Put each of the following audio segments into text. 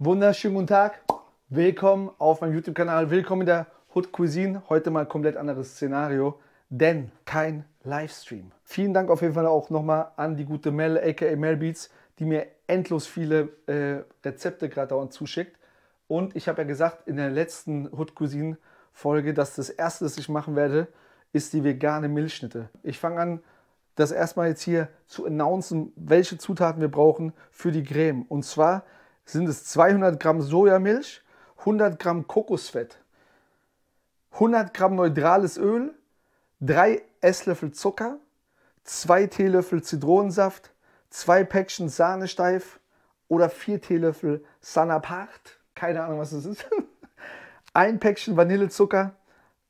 Wunderschönen guten Tag, willkommen auf meinem YouTube-Kanal, willkommen in der Hood Cuisine. Heute mal komplett anderes Szenario, denn kein Livestream. Vielen Dank auf jeden Fall auch nochmal an die gute Mel, aka Melbeats, die mir endlos viele äh, Rezepte gerade dauernd zuschickt. Und ich habe ja gesagt in der letzten Hood Cuisine Folge, dass das erste, das ich machen werde, ist die vegane Milchschnitte. Ich fange an, das erstmal jetzt hier zu announcen, welche Zutaten wir brauchen für die Creme. Und zwar sind es 200 Gramm Sojamilch, 100 Gramm Kokosfett, 100 Gramm neutrales Öl, 3 Esslöffel Zucker, 2 Teelöffel Zitronensaft, 2 Päckchen Sahne steif oder 4 Teelöffel Sanapart, keine Ahnung was das ist, 1 Päckchen Vanillezucker,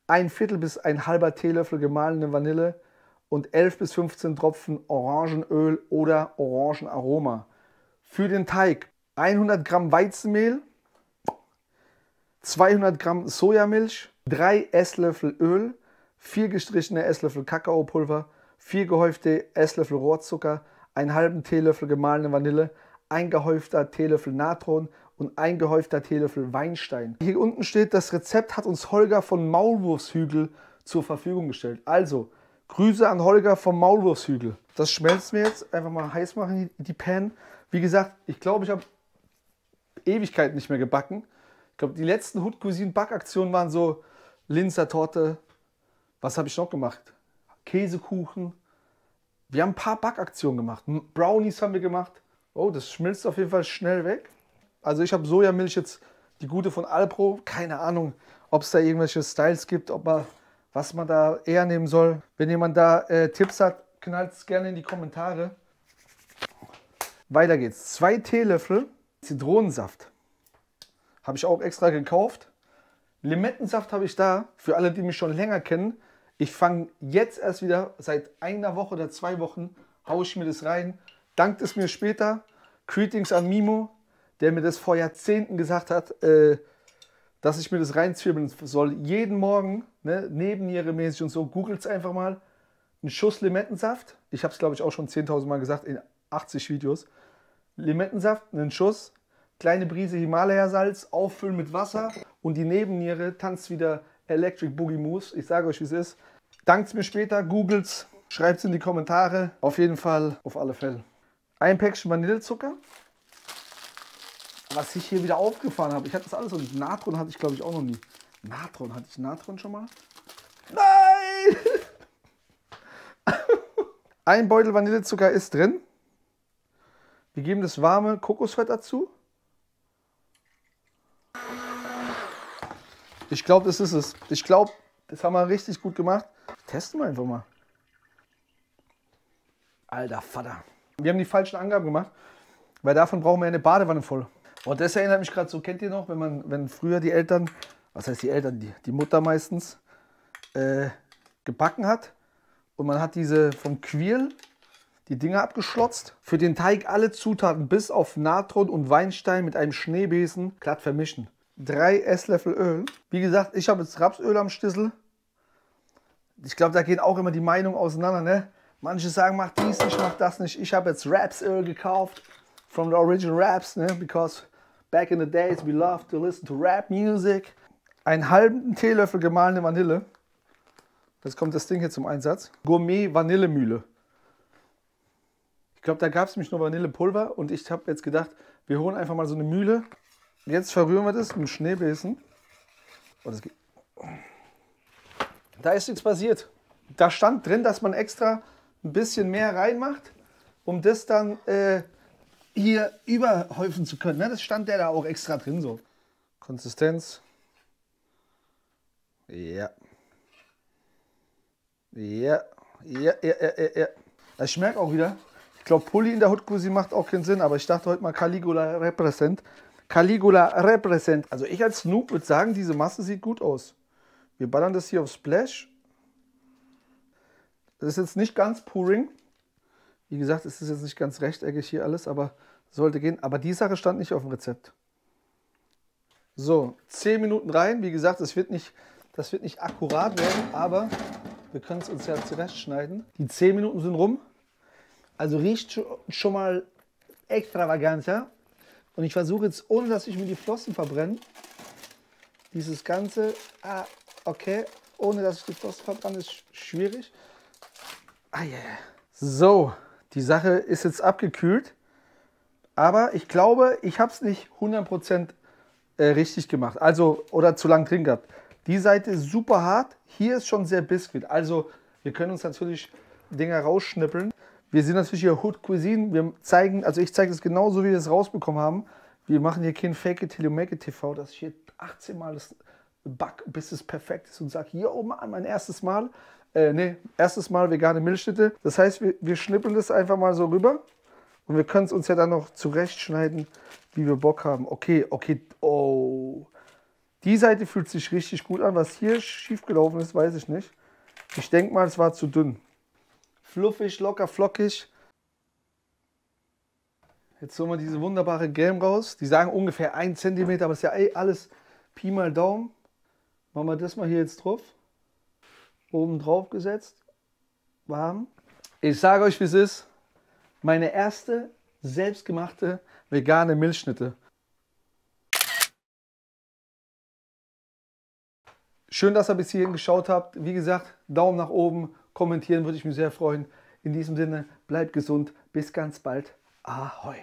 1 Viertel bis ein halber Teelöffel gemahlene Vanille und 11 bis 15 Tropfen Orangenöl oder Orangenaroma. Für den Teig 100 Gramm Weizenmehl, 200 Gramm Sojamilch, 3 Esslöffel Öl, 4 gestrichene Esslöffel Kakaopulver, 4 gehäufte Esslöffel Rohrzucker, einen halben Teelöffel gemahlene Vanille, ein gehäufter Teelöffel Natron und ein gehäufter Teelöffel Weinstein. Hier unten steht, das Rezept hat uns Holger von Maulwurfshügel zur Verfügung gestellt. Also, Grüße an Holger vom Maulwurfshügel. Das schmelzen wir jetzt. Einfach mal heiß machen, die Pan. Wie gesagt, ich glaube, ich habe Ewigkeiten nicht mehr gebacken. Ich glaube, die letzten Hood Cuisine Backaktionen waren so Linzer Torte. Was habe ich noch gemacht? Käsekuchen. Wir haben ein paar Backaktionen gemacht. Brownies haben wir gemacht. Oh, das schmilzt auf jeden Fall schnell weg. Also ich habe Sojamilch jetzt, die gute von Alpro. Keine Ahnung, ob es da irgendwelche Styles gibt, ob man, was man da eher nehmen soll. Wenn jemand da äh, Tipps hat, knallt es gerne in die Kommentare. Weiter geht's. Zwei Teelöffel Zitronensaft. Habe ich auch extra gekauft. Limettensaft habe ich da. Für alle, die mich schon länger kennen. Ich fange jetzt erst wieder, seit einer Woche oder zwei Wochen, haue ich mir das rein. Dankt es mir später. Greetings an Mimo, der mir das vor Jahrzehnten gesagt hat, äh, dass ich mir das reinzwirbeln soll. Jeden Morgen, ne, nebenjähremäßig und so, googelt es einfach mal. Ein Schuss Limettensaft. Ich habe es, glaube ich, auch schon 10.000 Mal gesagt in 80 Videos. Limettensaft, einen Schuss, kleine Brise Himalaya-Salz, auffüllen mit Wasser und die Nebenniere tanzt wieder Electric Boogie Moves. Ich sage euch, wie es ist. Dankt's mir später, googelt's, schreibt's in die Kommentare. Auf jeden Fall, auf alle Fälle. Ein Päckchen Vanillezucker. Was ich hier wieder aufgefahren habe, ich hatte das alles und Natron hatte ich glaube ich auch noch nie. Natron, hatte ich Natron schon mal? Nein! Ein Beutel Vanillezucker ist drin. Wir geben das warme Kokosfett dazu. Ich glaube, das ist es. Ich glaube, das haben wir richtig gut gemacht. Testen wir einfach mal. Alter Vater. Wir haben die falschen Angaben gemacht, weil davon brauchen wir eine Badewanne voll. Und oh, das erinnert mich gerade so, kennt ihr noch, wenn man, wenn früher die Eltern, was heißt die Eltern, die, die Mutter meistens, äh, gebacken hat und man hat diese vom Quirl, die Dinger abgeschlotzt, für den Teig alle Zutaten bis auf Natron und Weinstein mit einem Schneebesen glatt vermischen. Drei Esslöffel Öl. Wie gesagt, ich habe jetzt Rapsöl am Schlüssel. Ich glaube, da gehen auch immer die Meinungen auseinander, ne? Manche sagen, mach dies nicht, mach das nicht. Ich habe jetzt Rapsöl gekauft. From the original Raps, ne? Because back in the days we love to listen to rap music. Einen halben Teelöffel gemahlene Vanille. Jetzt kommt das Ding hier zum Einsatz. Gourmet Vanillemühle glaube, da gab es mich nur Vanillepulver und ich habe jetzt gedacht, wir holen einfach mal so eine Mühle. Jetzt verrühren wir das mit einem Schneebesen. Und es geht. Da ist nichts passiert. Da stand drin, dass man extra ein bisschen mehr reinmacht, um das dann äh, hier überhäufen zu können. Ne? Das stand der da auch extra drin so. Konsistenz. Ja. Ja. Ja, ja, ja, ja. Ich merke auch wieder, glaube, Pulli in der Hutgusi macht auch keinen Sinn, aber ich dachte heute mal Caligula Represent. Caligula Represent. Also ich als Snoop würde sagen, diese Masse sieht gut aus. Wir ballern das hier auf Splash. Das ist jetzt nicht ganz Puring. Wie gesagt, es ist jetzt nicht ganz rechteckig hier alles, aber sollte gehen. Aber die Sache stand nicht auf dem Rezept. So, 10 Minuten rein. Wie gesagt, es wird nicht, das wird nicht akkurat werden, aber wir können es uns ja zurecht schneiden. Die 10 Minuten sind rum. Also riecht schon mal extravaganter. Und ich versuche jetzt, ohne dass ich mir die Flossen verbrenne, dieses Ganze, ah, okay, ohne dass ich die Flossen verbrenne, ist schwierig. Ah, yeah. So, die Sache ist jetzt abgekühlt. Aber ich glaube, ich habe es nicht 100% äh, richtig gemacht. Also, oder zu lang drin gehabt. Die Seite ist super hart. Hier ist schon sehr Biskuit. Also, wir können uns natürlich Dinger rausschnippeln wir sind natürlich hier Hood Cuisine. Wir zeigen, also ich zeige das genauso, wie wir es rausbekommen haben. Wir machen hier kein Fake it till you make it TV, dass ich hier 18 Mal das back, bis es perfekt ist und sage, hier oben an, mein erstes Mal. Äh, nee, erstes Mal vegane Milchschnitte. Das heißt, wir, wir schnippeln das einfach mal so rüber. Und wir können es uns ja dann noch zurechtschneiden, wie wir Bock haben. Okay, okay, oh. Die Seite fühlt sich richtig gut an. Was hier schiefgelaufen ist, weiß ich nicht. Ich denke mal, es war zu dünn fluffig, locker, flockig. Jetzt holen wir diese wunderbare Gelm raus. Die sagen ungefähr 1 cm, aber ist ja eh alles Pi mal Daumen. Machen wir das mal hier jetzt drauf. Oben drauf gesetzt. Warm. Ich sage euch, wie es ist. Meine erste selbstgemachte vegane Milchschnitte. Schön, dass ihr bis hierhin geschaut habt. Wie gesagt, Daumen nach oben, kommentieren, würde ich mich sehr freuen. In diesem Sinne, bleibt gesund, bis ganz bald. Ahoi.